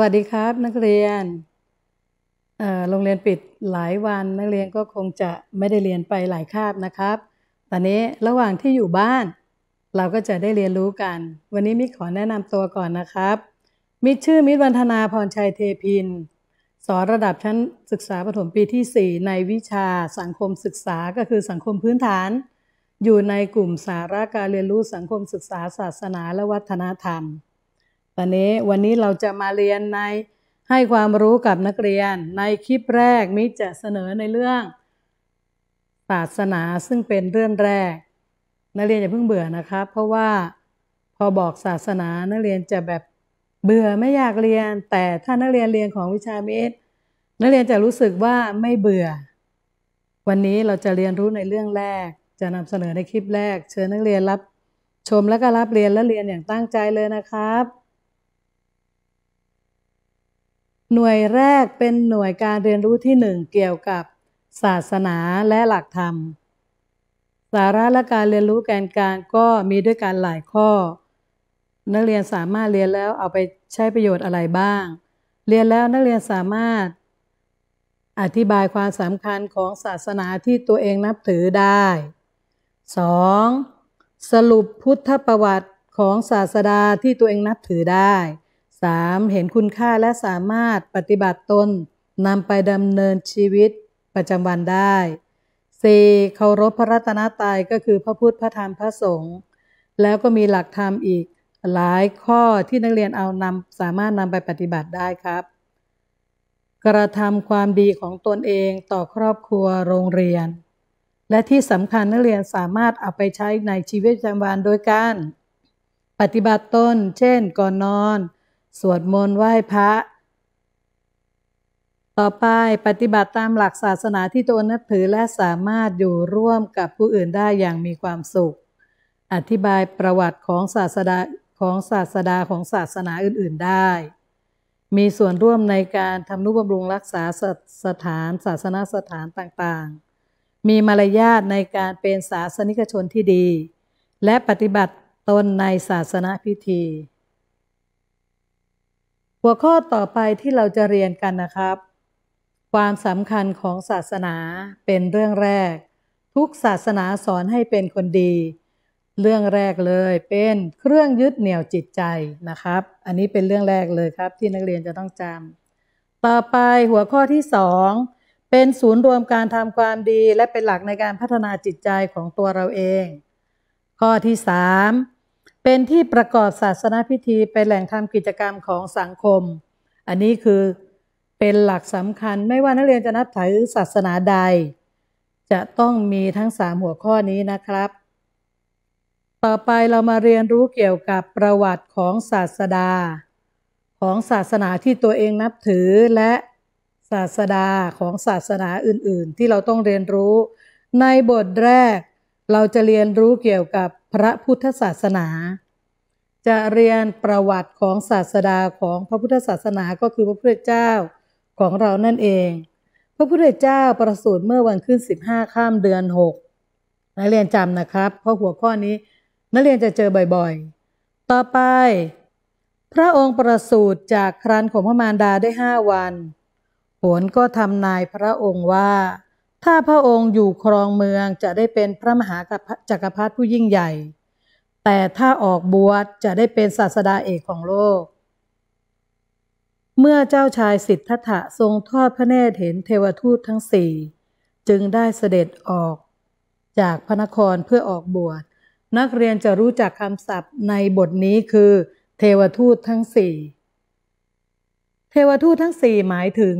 วัสดีครับนักเรียนโรงเรียนปิดหลายวันนักเรียนก็คงจะไม่ได้เรียนไปหลายคาบนะครับ ตอนนี้ระหว่างที่อยู่บ้าน เราก็จะได้เรียนรู้กัน วันนี้มิขอแนะนำตัวก่อนนะครับ มิชื่อมิวันธนาพรชัยเทพินสอนระดับชั้นศึกษาปฐมปีที่ 4 ในวิชาสังคมศึกษาก็คือสังคมพื้นฐาน อยู่ในกลุ่มสาระการเรียนรู้สังคมศึกษา ศาสนาและวัฒนธรรมตอนนี้วันนี้เราจะมาเรียนในให้ความรู้กับนักเรียน ในคลิปแรกมิจะเสนอในเรื่อง ศาสนาซึ่งเป็นเรื่องแรก นักเรียนอย่าเพิ่งเบื่อนะครับเพราะว่าพอบอกศาสนานักเรียนจะแบบเบื่อไม่อยากเรียน แต่ถ้านักเรียนเรียนของวิชาเมตนักเรียนจะรู้สึกว่าไม่เบื่อ วันนี้เราจะเรียนรู้ในเรื่องแรก จะนำเสนอในคลิปแรก เชิญนักเรียนรับ ชมและก็รับเรียนและเรียนอย่างตั้งใจเลยนะครับหน่วยแรกเป็นหน่วยการเรียนรู้ที่หนึ่งเกี่ยวกับศาสนาและหลักธรรม สาระและการเรียนรู้แกนกลางก็มีด้วยกันหลายข้อ นักเรียนสามารถเรียนแล้วเอาไปใช้ประโยชน์อะไรบ้าง เรียนแล้วนักเรียนสามารถอธิบายความสำคัญของศาสนาที่ตัวเองนับถือได้ 2. สรุปพุทธประวัติของศาสดาที่ตัวเองนับถือได้ 3. เห็นคุณค่าและสามารถปฏิบัติตนนำไปดำเนินชีวิตประจำวันได้ 4. เคารพพระรัตนตายก็คือพระพุทธพระธรรม พระสงฆ์แล้วก็มีหลักธรรมอีกหลายข้อที่นักเรียนเอานำสามารถนำไปปฏิบัติได้ครับ กระทำความดีของตนเองต่อครอบครัวโรงเรียน และที่สำคัญนักเรียนสามารถเอาไปใช้ในชีวิตประจำวันโดยการปฏิบัติตนเช่น ก่อนนอนสวดมนต์ไหว้พระ ต่อไปปฏิบัติตามหลักศาสนาที่ตนนับถือและสามารถอยู่ร่วมกับผู้อื่นได้อย่างมีความสุข อธิบายประวัติของศาสดาของศาสดาของศาสนาอื่นๆได้ มีส่วนร่วมในการทำนุบำรุงรักษาสสถานศาสนาสถานต่างๆ มีมารยาทในการเป็นศาสนิกชนที่ดี และปฏิบัติตนในศาสนาพิธีหัวข้อต่อไปที่เราจะเรียนกันนะครับ ความสำคัญของศาสนาเป็นเรื่องแรก ทุกศาสนาสอนให้เป็นคนดี เรื่องแรกเลยเป็นเครื่องยึดเหนี่ยวจิตใจนะครับ อันนี้เป็นเรื่องแรกเลยครับ ที่นักเรียนจะต้องจำต่อไปหัวข้อที่สองเป็นศูนย์รวมการทำความดี และเป็นหลักในการพัฒนาจิตใจของตัวเราเอง ข้อที่สามเป็นที่ประกอบศาสนาพิธี เป็นแหล่งทำกิจกรรมของสังคม อันนี้คือเป็นหลักสำคัญไม่ว่านักเรียนจะนับถือศาสนาใด จะต้องมีทั้งสามหัวข้อนี้นะครับ ต่อไปเรามาเรียนรู้เกี่ยวกับประวัติของศาสดา ของศาสนาที่ตัวเองนับถือและศาสดาของศาสนาอื่น ๆ ที่เราต้องเรียนรู้ในบทแรกเราจะเรียนรู้เกี่ยวกับพระพุทธศาสนา จะเรียนประวัติของศาสดาของพระพุทธศาสนาก็คือพระพุทธเจ้าของเรานั่นเอง พระพุทธเจ้าประสูติเมื่อวันขึ้น15ข้ามเดือน6นักเรียนจำนะครับ เพราะหัวข้อนี้นักเรียนจะเจอบ่อยๆ ต่อไปพระองค์ประสูติจากครภนของพระมารดาได้ 5 วันผลก็ทำนายพระองค์ว่าถ้าพระองค์อยู่ครองเมืองจะได้เป็นพระมหาจักรพรรดิผู้ยิ่งใหญ่ แต่ถ้าออกบวชจะได้เป็นศาสดาเอกของโลก เมื่อเจ้าชายสิทธัตถะทรงทอดพระเนตรเห็นเทวทูตทั้งสี่จึงได้เสด็จออก จากพระนครเพื่อออกบวช นักเรียนจะรู้จักคำศัพท์ในบทนี้คือ เทวทูตทั้งสี่เทวทูตทั้งสี่หมายถึง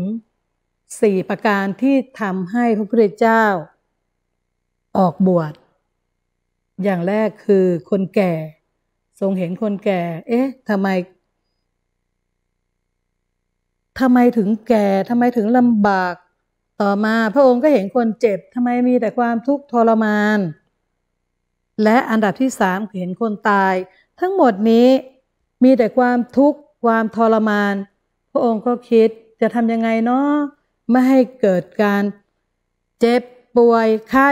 สี่ประการที่ทำให้พระพุทธเจ้า ออกบวช อย่างแรกคือคนแก่ ทรงเห็นคนแก่ เอ๊ะทำไมทำไมถึงแก่ทำไมถึงลำบาก ต่อมาพระองค์ก็เห็นคนเจ็บทำไมมีแต่ความทุกข์ทรมาน และอันดับที่สามเห็นคนตาย ทั้งหมดนี้มีแต่ความทุกข์ความทรมาน พระองค์ก็คิดจะทำยังไงเนาะไม่ให้เกิดการเจ็บ ป่วย ไข้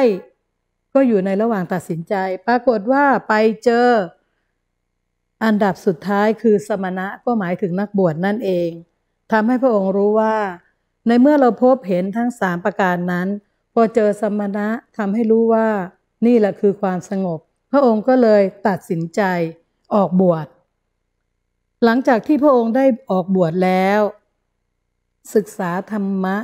ก็อยู่ในระหว่างตัดสินใจ ปรากฏว่าไปเจออันดับสุดท้ายคือสมณะก็หมายถึงนักบวชนั่นเองทำให้พระองค์รู้ว่า ในเมื่อเราพบเห็นทั้งสามประการนั้น พอเจอสมณะทำให้รู้ว่านี่แหละคือความสงบ พระองค์ก็เลยตัดสินใจออกบวชหลังจากที่พระองค์ได้ออกบวชแล้วศึกษาธรรมะ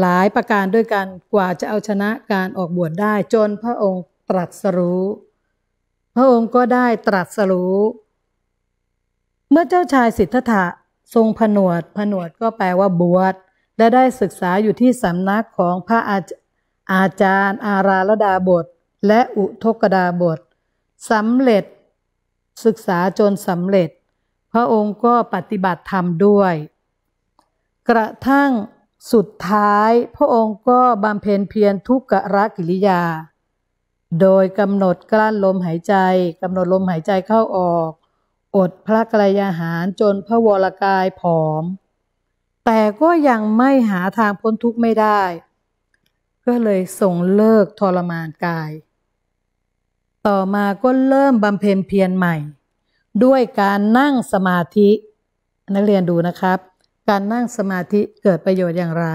หลายประการด้วยกันกว่าจะเอาชนะการออกบวชได้จนพระองค์ตรัสรู้ พระองค์ก็ได้ตรัสรู้เมื่อเจ้าชายสิทธัตถะทรงผนวด ผนวดก็แปลว่าบวชและได้ศึกษาอยู่ที่สำนักของพระอาอาจารย์อาราลดาบทและอุทกดาบทสำเร็จ ศึกษาจนสำเร็จ พระองค์ก็ปฏิบัติธรรมด้วยกระทั่งสุดท้ายพระองค์ก็บำเพ็ญเพียรทุกกระกิริยา โดยกำหนดกลั้นลมหายใจกำหนดลมหายใจเข้าออก อดพระกรยาหารจนพระวรกายผอม แต่ก็ยังไม่หาทางพ้นทุกข์ไม่ได้ก็เลยส่งเลิกทรมานกาย ต่อมาก็เริ่มบำเพ็ญเพียรใหม่ ด้วยการนั่งสมาธิ นักเรียนดูนะครับการนั่งสมาธิเกิดประโยชน์อย่างไร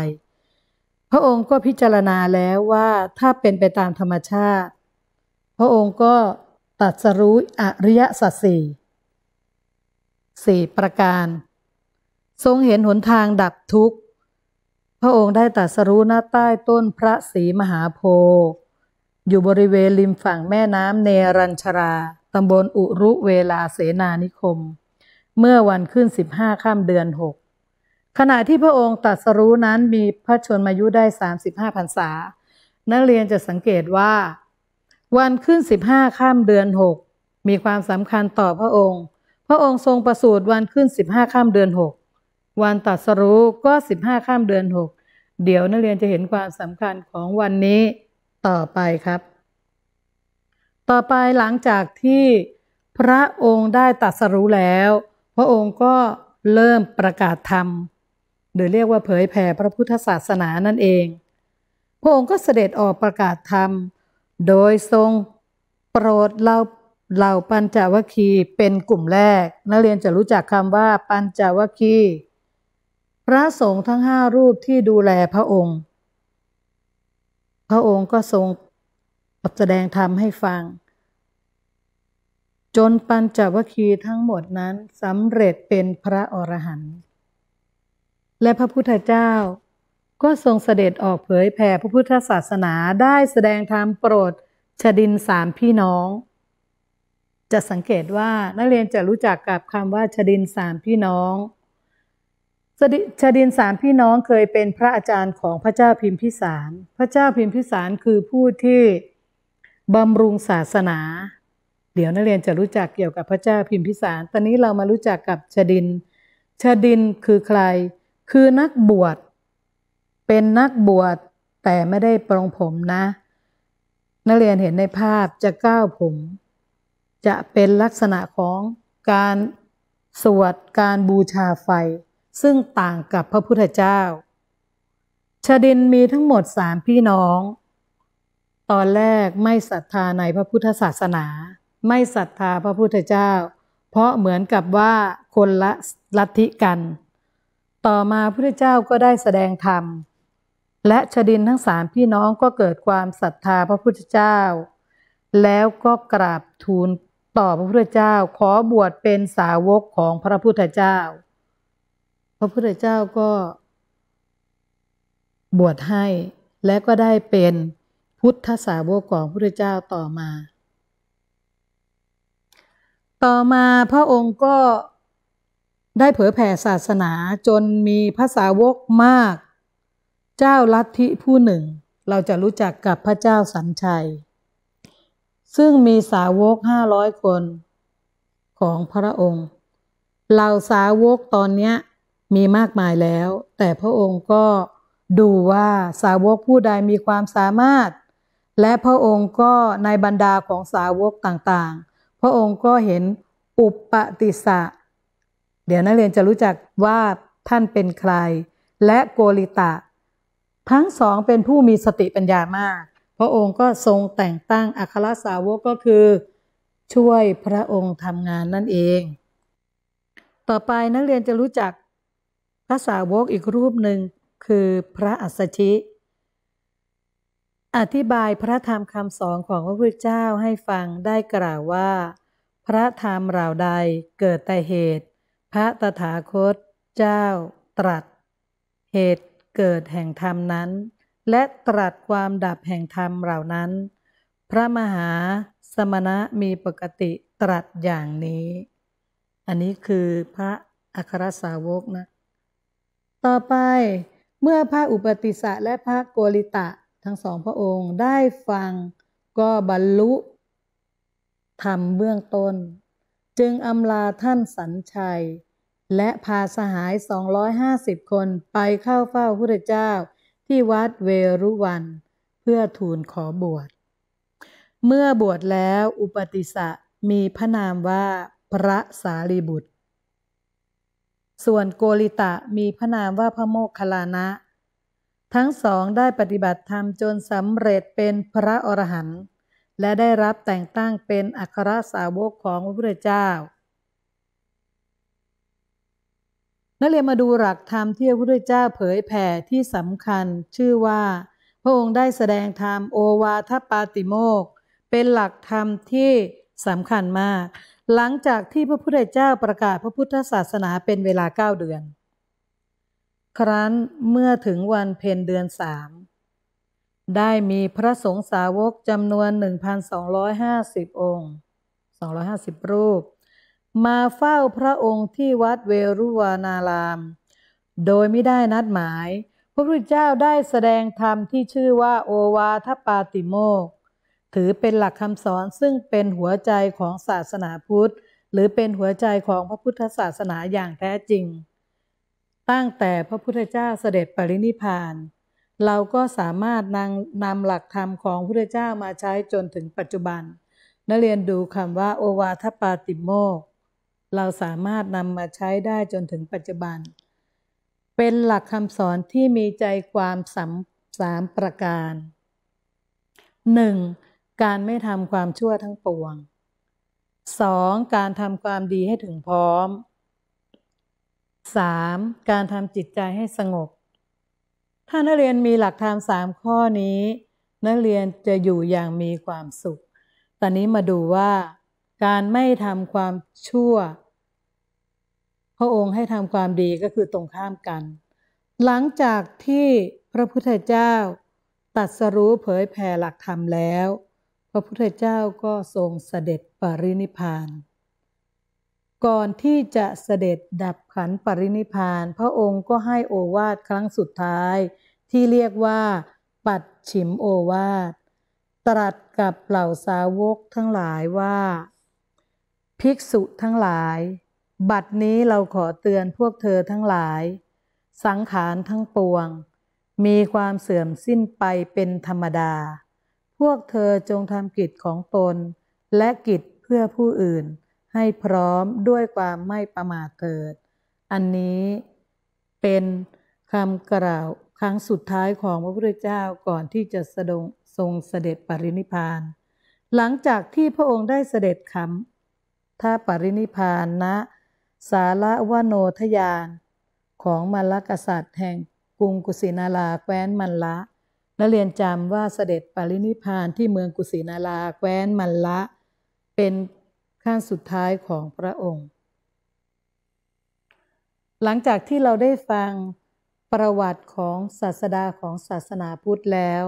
พระองค์ก็พิจารณาแล้วว่าถ้าเป็นไปตามธรรมชาติ พระองค์ก็ตัดสรู้อริยสัจสี่สี่ประการ ทรงเห็นหนทางดับทุกข์ พระองค์ได้ตัดสรู้หน้าใต้ต้นพระศรีมหาโพธิ์อยู่บริเวณริมฝั่งแม่น้ำเนรัญชรา ตำบลอุรุเวลาเสนานิคม เมื่อวันขึ้น15ข้ามเดือน6ขณะที่พระองค์ตรัสรู้นั้นมีพระชนมายุได้ 35พรรษานักเรียนจะสังเกตว่า วันขึ้น 15ข้ามเดือน 6 มีความสำคัญต่อพระองค์ พระองค์ทรงประสูติวันขึ้น 15ข้ามเดือน 6 วันตรัสรู้ก็ 15ข้ามเดือน 6 เดี๋ยวนักเรียนจะเห็นความสำคัญของวันนี้ต่อไปครับ ต่อไปหลังจากที่พระองค์ได้ตรัสรู้แล้ว พระองค์ก็เริ่มประกาศธรรมหรือเรียกว่าเผยแผ่พระพุทธศาสนานั่นเอง พระองค์ก็เสด็จออกประกาศธรรม โดยทรงโปรดเราเหล่าปัญจวัคคีเป็นกลุ่มแรก นักเรียนจะรู้จักคำว่าปัญจวัคคีพระสงฆ์ทั้งห้ารูปที่ดูแลพระองค์ พระองค์ก็ทรงแสดงธรรมให้ฟัง จนปัญจวัคคีย์ทั้งหมดนั้นสำเร็จเป็นพระอรหันต์และพระพุทธเจ้าก็ทรงเสด็จออกเผยแผ่พระพุทธศาสนาได้แสดงธรรมโปรดชดินสามพี่น้อง จะสังเกตว่านักเรียนจะรู้จักกับคำว่าชดินสามพี่น้อง ชดินสามพี่น้องเคยเป็นพระอาจารย์ของพระเจ้าพิมพิสาร พระเจ้าพิมพิสารคือผู้ที่บำรุงศาสนา เดี๋ยวนักเรียนจะรู้จักเกี่ยวกับพระเจ้าพิมพิสารตอนนี้เรามารู้จักกับชดินชดินคือใครคือนักบวชเป็นนักบวชแต่ไม่ได้ปรงผมนะ นักเรียนเห็นในภาพจะก้าวผม จะเป็นลักษณะของการสวดการบูชาไฟ ซึ่งต่างกับพระพุทธเจ้าชาดินมีทั้งหมดสามพี่น้อง ตอนแรกไม่ศรัทธาในพระพุทธศาสนา ไม่ศรัทธาพระพุทธเจ้า เพราะเหมือนกับว่าคนละลัทธิกันต่อมาพระเจ้าก็ได้แสดงธรรม และชดินทั้งสามพี่น้องก็เกิดความศรัทธาพระพุทธเจ้า แล้วก็กราบทูลต่อพระพุทธเจ้า ขอบวชเป็นสาวกของพระพุทธเจ้า พระพุทธเจ้าก็บวชให้และก็ได้เป็นพุทธสาวกของพระพุทธเจ้าต่อมา ต่อมาพระองค์ก็ได้เผยแผ่ศาสนาจนมีภาษาวกมาก เจ้าลัทธิผู้หนึ่งเราจะรู้จักกับพระเจ้าสันชัย ซึ่งมีสาวกห้าร้อยคนของพระองค์เหล่าสาวกตอนนี้มีมากมายแล้ว แต่พระองค์ก็ดูว่าสาวกผู้ใดมีความสามารถ และพระองค์ก็ในบรรดาของสาวกต่างๆ พระองค์ก็เห็นอุปติสะเดี๋ยวนักเรียนจะรู้จักว่าท่านเป็นใครและโกริตะ ทั้งสองเป็นผู้มีสติปัญญามาก พระองค์ก็ทรงแต่งตั้งอัครสาวกก็คือช่วยพระองค์ทำงานนั่นเอง ต่อไปนักเรียนจะรู้จักพระสาวกอีกรูปหนึ่งคือพระอัสชิ อธิบายพระธรรมคำสอนของพระพุทธเจ้าให้ฟังได้กล่าวว่า พระธรรมเหล่าใดเกิดแต่เหตุพระตถาคตเจ้าตรัส เหตุเกิดแห่งธรรมนั้น และตรัสความดับแห่งธรรมเหล่านั้น พระมหาสมณะมีปกติตรัสอย่างนี้ อันนี้คือพระอัครสาวกนะต่อไปเมื่อพระอุปติสะและพระโกริตะทั้งสองพระองค์ได้ฟังก็บรรลุ ธรรมเบื้องต้น จึงอำลาท่านสัญชัยและพาสหาย 250 คนไปเข้าเฝ้าพระเจ้า ที่วัดเวรุวัน เพื่อทูลขอบวช เมื่อบวชแล้วอุปติสะมีพระนามว่าพระสารีบุตร ส่วนโกริตะมีพระนามว่าพระโมคคัลลานะ ทั้งสองได้ปฏิบัติธรรมจนสำเร็จเป็นพระอรหันต์และได้รับแต่งตั้งเป็น อัครสาวกของพระพุทธเจ้านักเรียนมาดูหลักธรรมที่พระพุทธเจ้าเผยแผ่ที่สำคัญชื่อว่า พระองค์ได้แสดงธรรมโอวาทปาติโมกเป็นหลักธรรมที่สำคัญมาก หลังจากที่พระพุทธเจ้าประกาศพระพุทธศาสนาเป็นเวลาเก้าเดือน ครั้นเมื่อถึงวันเพ็ญเดือนสามได้มีพระสงฆ์สาวกจำนวน 1,250 องค์ 250 รูปมาเฝ้าพระองค์ที่วัดเวรุวานาราม โดยไม่ได้นัดหมาย พระพุทธเจ้าได้แสดงธรรมที่ชื่อว่าโอวาทปาติโมกถือเป็นหลักคำสอนซึ่งเป็นหัวใจของศาสนาพุทธ หรือเป็นหัวใจของพระพุทธศาสนาอย่างแท้จริง ตั้งแต่พระพุทธเจ้าเสด็จปรินิพาน เราก็สามารถนำนำหลักธรรมของพระพุทธเจ้ามาใช้จนถึงปัจจุบัน นักเรียนดูคำว่าโอวาทปาติโมกเราสามารถนำมาใช้ได้จนถึงปัจจุบัน เป็นหลักคำสอนที่มีใจความสามสามประการ 1. การไม่ทำความชั่วทั้งปวง 2. การทำความดีให้ถึงพร้อม 3. การทำจิตใจให้สงบถ้านักเรียนมีหลักธรรมสามข้อนี้ นักเรียนจะอยู่อย่างมีความสุข ตอนนี้มาดูว่าการไม่ทำความชั่ว พระองค์ให้ทำความดีก็คือตรงข้ามกัน หลังจากที่พระพุทธเจ้าตัดสรู้เผยแผ่หลักธรรมแล้ว พระพุทธเจ้าก็ทรงเสด็จปรินิพาน ก่อนที่จะเสด็จดับขันปรินิพาน พระองค์ก็ให้โอวาทครั้งสุดท้าย ที่เรียกว่าปัดฉิมโอวาท ตรัสกับเหล่าสาวกทั้งหลายว่าภิกษุทั้งหลาย บัดนี้เราขอเตือนพวกเธอทั้งหลาย สังขารทั้งปวง มีความเสื่อมสิ้นไปเป็นธรรมดา พวกเธอจงทำกิจของตนและกิจเพื่อผู้อื่นให้พร้อมด้วยความไม่ประมาทเกิด อันนี้เป็นคำกล่าว ครั้งสุดท้ายของพระพุทธเจ้าก่อนที่จะสดงทรงเสด็จปรินิพาน หลังจากที่พระองค์ได้เสด็จคำถ้าปรินิพานณนะสารวโนทยานของมลกษัตริย์ แห่งกรุงกุสินาราแคว้นมัลละและเรียนจำว่าเสด็จปรินิพานที่เมืองกุสินาราแคว้นมัลละเป็นขั้นสุดท้ายของพระองค์ หลังจากที่เราได้ฟังประวัติของศาสดาของศาสนาพุทธแล้ว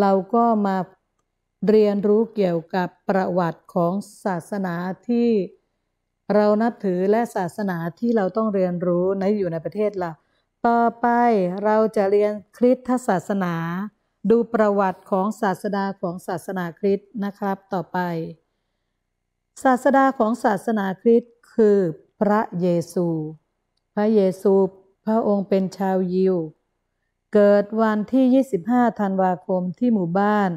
เราก็มาเรียนรู้เกี่ยวกับประวัติของศาสนาที่เรานับถือและศาสนาที่เราต้องเรียนรู้ในอยู่ในประเทศเรา ต่อไปเราจะเรียนคริสตศาสนาดูประวัติของศาสดาของศาสนาคริสต์นะครับ ต่อไป ศาสดาของศาสนาคริสต์คือพระเยซู พระเยซู พระองค์เป็นชาวยิว เกิดวันที่ 25ธันวาคมที่หมู่บ้าน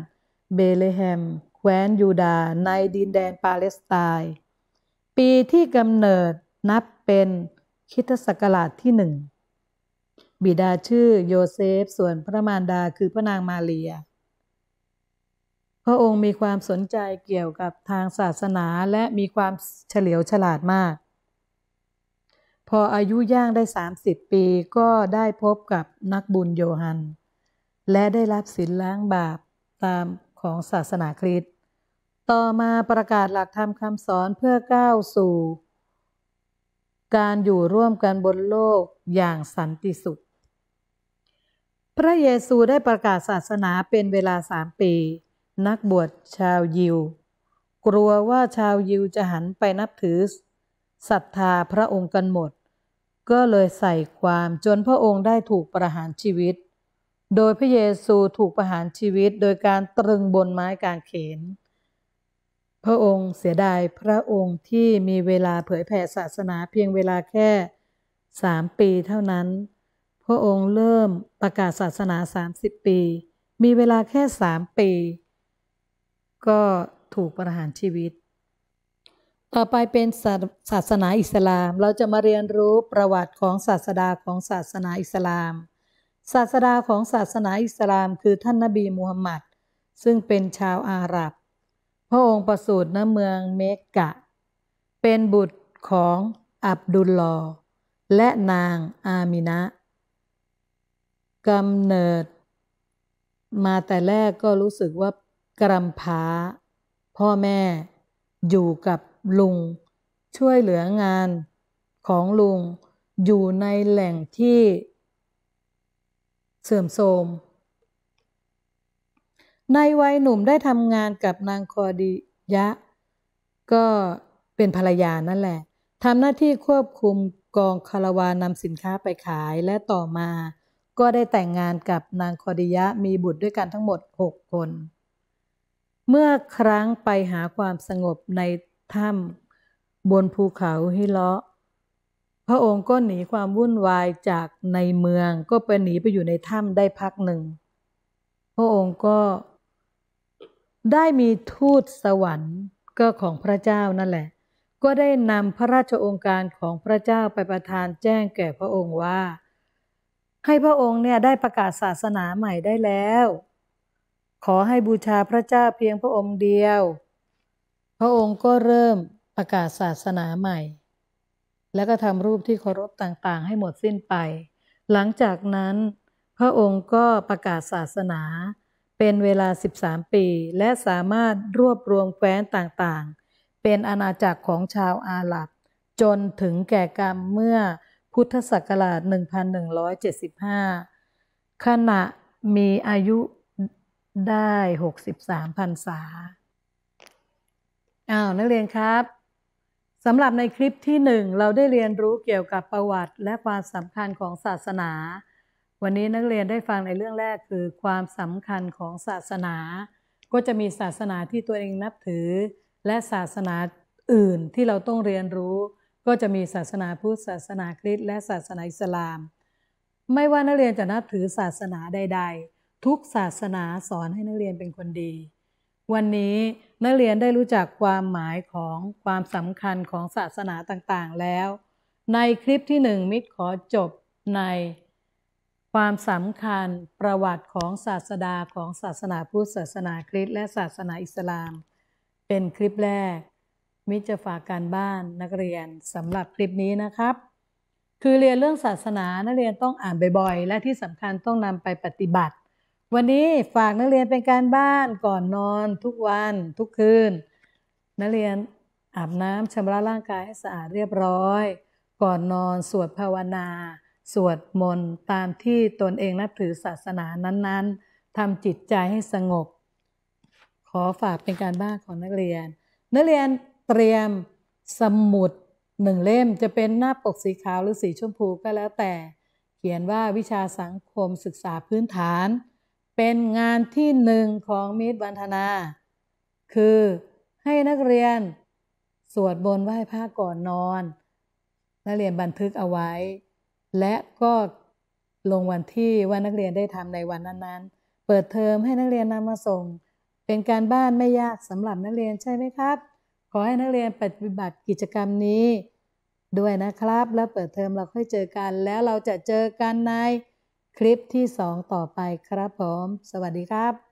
เบเลแฮม แคว้นยูดาในดินแดนปาเลสไตน์ปีที่กำเนิดนับเป็นคิทศักราชที่หนึ่ง บิดาชื่อโยเซฟส่วนพระมารดาคือพระนางมาเรีย พระองค์มีความสนใจเกี่ยวกับทางศาสนาและมีความเฉลียวฉลาดมาก พออายุย่างได้ 30 ปีก็ได้พบกับนักบุญโยฮัน และได้รับศีลล้างบาปตามของศาสนาคริสต์ ต่อมาประกาศหลักธรรมคำสอนเพื่อก้าวสู่ การอยู่ร่วมกันบนโลกอย่างสันติสุข พระเยซูได้ประกาศศาสนาเป็นเวลาสามปี นักบวชชาวยิว กลัวว่าชาวยิวจะหันไปนับถือศรัทธาพระองค์กันหมด ก็เลยใส่ความจนพระองค์ได้ถูกประหารชีวิตโดยพระเยซูถูกประหารชีวิตโดยการตรึงบนไม้กางเขน พระองค์เสียดายพระองค์ที่มีเวลาเผยแผ่ศาสนาเพียงเวลาแค่สามปีเท่านั้น พระองค์เริ่มประกาศศาสนา 30 ปี มีเวลาแค่สามปี ก็ถูกประหารชีวิต ต่อไปเป็นศาสนาอิสลามเราจะมาเรียนรู้ประวัติของศาสดาของศาสนาอิสลามศาสดาของศาสนาอิสลามคือท่านนบีมูฮัมหมัด ซึ่งเป็นชาวอาหรับ พระองค์ประสูติณเมืองเมกะ เป็นบุตรของอับดุลลอและนางอามินะกำเนิด มาแต่แรกก็รู้สึกว่ากรำพาพ่อแม่อยู่กับลุง ช่วยเหลืองานของลุงอยู่ในแหล่งที่เสื่อมโทรม ในวัยหนุ่มได้ทำงานกับนางคอดิยะ ก็เป็นภรรยานั่นแหละทำหน้าที่ควบคุมกองคาราวานนำสินค้าไปขายและต่อมาก็ได้แต่งงานกับนางคอดิยะมีบุตรด้วยกันทั้งหมด 6 คน เมื่อครั้งไปหาความสงบในถ้ำบนภูเขาฮิเลาะพระองค์ก็หนีความวุ่นวายจากในเมืองก็ไปหนีไปอยู่ในถ้ำได้พักหนึ่งพระองค์ก็ได้มีทูตสวรรค์ก็ของพระเจ้านั่นแหละ ก็ได้นำพระราชองค์การของพระเจ้าไปประทานแจ้งแก่พระองค์ว่า ให้พระองค์เนี่ยได้ประกาศศาสนาใหม่ได้แล้ว ขอให้บูชาพระเจ้าเพียงพระองค์เดียว พระองค์ก็เริ่มประกาศศาสนาใหม่แล้วก็ทำรูปที่เคารพต่างๆ ให้หมดสิ้นไป หลังจากนั้น พระองค์ก็ประกาศศาสนาเป็นเวลา 13 ปี และสามารถรวบรวมแคว้นต่างๆ เป็นอาณาจักรของชาวอาหรับ จนถึงแก่กรรมเมื่อพุทธศักราช 1175 ขณะมีอายุได้ 63 0 0 0ษาอ้าวนักเรียนครับสำหรับในคลิปที่หนึ่งเราได้เรียนรู้เกี่ยวกับประวัติและความสำคัญของศาสนา วันนี้นักเรียนได้ฟังในเรื่องแรกคือ ความสำคัญของศาสนา ก็จะมีศาสนาที่ตัวเองนับถือ และศาสนาอื่นที่เราต้องเรียนรู้ ก็จะมีศาสนาพุทธศาสนาคริสต์และศาสนาอิสลามไม่ว่านักเรียนจะนับถือศาสนาใด ๆ ทุกศาสนาสอนให้นักเรียนเป็นคนดี วันนี้นักเรียนได้รู้จักความหมายของความสำคัญของศาสนาต่างๆ แล้ว ในคลิปที่หนึ่งมิตรขอจบใน ความสำคัญประวัติของศาสดาของศาสนาพุทธศาสนาคริสต์และศาสนาอิสลาม เป็นคลิปแรก มิจะฝากการบ้านนักเรียนสำหรับคลิปนี้นะครับ คือเรียนเรื่องศาสนา นักเรียนต้องอ่านบ่อย ๆ และที่สำคัญต้องนำไปปฏิบัติวันนี้ฝากนักเรียนเป็นการบ้านก่อนนอนทุกวันทุกคืนนักเรียนอาบน้ำชำระร่างกายให้สะอาดเรียบร้อย ก่อนนอนสวดภาวนา สวดมนต์ตามที่ตนเองนับถือศาสนานั้น ๆทำจิตใจให้สงบ ขอฝากเป็นการบ้านของนักเรียน นักเรียนเตรียมสมุดหนึ่งเล่มจะเป็นหน้าปกสีขาวหรือสีชมพูก็แล้วแต่เขียนว่าวิชาสังคมศึกษาพื้นฐานเป็นงานที่หนึ่งของมิตรบันธนา คือให้นักเรียนสวดบนไหว้พระก่อนนอน นักเรียนบันทึกเอาไว้ และก็ลงวันที่ว่านักเรียนได้ทำในวันนั้นๆ เปิดเทอมให้นักเรียนนำมาส่ง เป็นการบ้านไม่ยากสำหรับนักเรียนใช่ไหมครับ ขอให้นักเรียนปฏิบัติกิจกรรมนี้ด้วยนะครับ แล้วเปิดเทอมเราค่อยเจอกัน แล้วเราจะเจอกันในคลิปที่ 2 ต่อไปครับผม สวัสดีครับ